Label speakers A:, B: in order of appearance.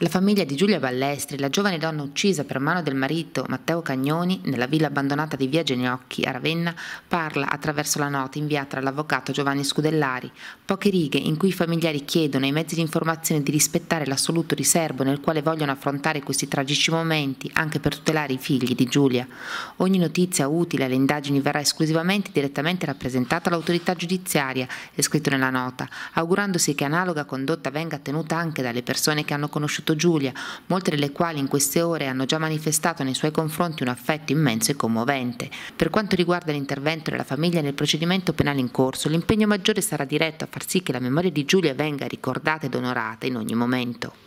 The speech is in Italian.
A: La famiglia di Giulia Ballestri, la giovane donna uccisa per mano del marito Matteo Cagnoni nella villa abbandonata di via Geniocchi a Ravenna, parla attraverso la nota inviata all'avvocato Giovanni Scudellari, poche righe in cui i familiari chiedono ai mezzi di informazione di rispettare l'assoluto riservo nel quale vogliono affrontare questi tragici momenti anche per tutelare i figli di Giulia. Ogni notizia utile alle indagini verrà esclusivamente e direttamente rappresentata all'autorità giudiziaria, è scritto nella nota, augurandosi che analoga condotta venga tenuta anche dalle persone che hanno conosciuto conosciuto Giulia, molte delle quali in queste ore hanno già manifestato nei suoi confronti un affetto immenso e commovente. Per quanto riguarda l'intervento della famiglia nel procedimento penale in corso, l'impegno maggiore sarà diretto a far sì che la memoria di Giulia venga ricordata ed onorata in ogni momento.